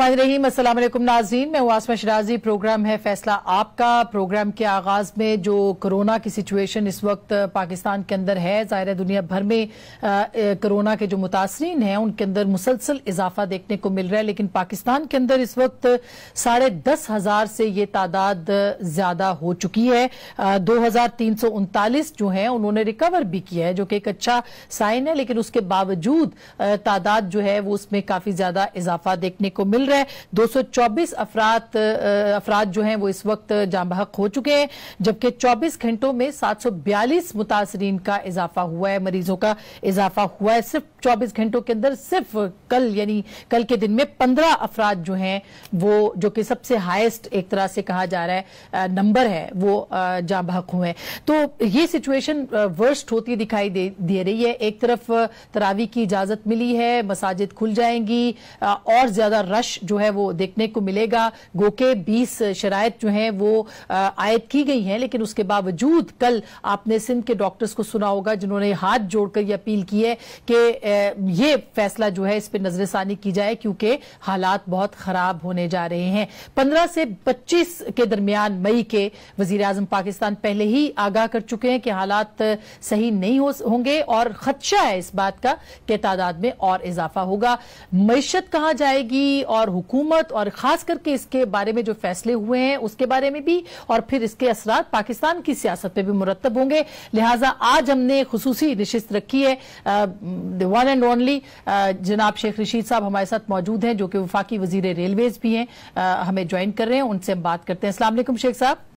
रहीम असल नाजीन मैं वासमा शराजी प्रोग्राम है फैसला आपका प्रोग्राम के आगाज में जो कोरोना की सिचुएशन इस वक्त पाकिस्तान के अंदर है ज़ाहिर दुनिया भर में कोरोना के जो मुतासरीन हैं उनके अंदर मुसलसल इजाफा देखने को मिल रहा है लेकिन पाकिस्तान के अंदर इस वक्त साढ़े दस हजार से ये तादाद ज़्यादा हो चुकी है दो हजार तीन सौ उनतालीस जो है उन्होंने रिकवर भी किया है जो कि एक अच्छा साइन है लेकिन उसके बावजूद तादाद जो है वो उसमें काफ़ी ज़्यादा इजाफा देखने को मिल रहा है 224 अफराद अफराद जो हैं वो इस वक्त बहक हो चुके हैं जबकि 24 घंटों में 742 मुतासरीन का इजाफा हुआ है मरीजों का इजाफा हुआ है सिर्फ 24 घंटों के अंदर सिर्फ कल यानी कल के दिन में 15 अफराद जो हैं वो जो कि सबसे हाइस्ट एक तरह से कहा जा रहा है नंबर है वो बहक हुए हैं तो ये सिचुएशन वर्स्ट होती दिखाई दे, दे रही है एक तरफ तरावी की इजाजत मिली है मसाजिद खुल जाएंगी और ज्यादा रश जो है वो देखने को मिलेगा गोके 20 बीस शराय जो है वो आयद की गई हैं लेकिन उसके बावजूद कल आपने सिंध के डॉक्टर्स को सुना होगा जिन्होंने हाथ जोड़कर यह अपील की है कि ये फैसला जो है इस पर नजरसानी की जाए क्योंकि हालात बहुत खराब होने जा रहे हैं पंद्रह से पच्चीस के दरमियान मई के वजीर पाकिस्तान पहले ही आगाह कर चुके हैं कि हालात सही नहीं होंगे और खदशा है इस बात का कि तादाद में और इजाफा होगा मीशत कहा जाएगी और और हुकूमत और खास करके इसके बारे में जो फैसले हुए हैं उसके बारे में भी और फिर इसके असर पाकिस्तान की सियासत पर भी मुरतब होंगे लिहाजा आज हमने खसूसी नशस्त रखी है वन एंड ओनली जनाब शेख रशीद साहब हमारे साथ मौजूद हैं जो कि वफाकी वजीर रेलवेज भी हैं हमें ज्वाइन कर रहे हैं उनसे हम बात करते हैं असला शेख साहब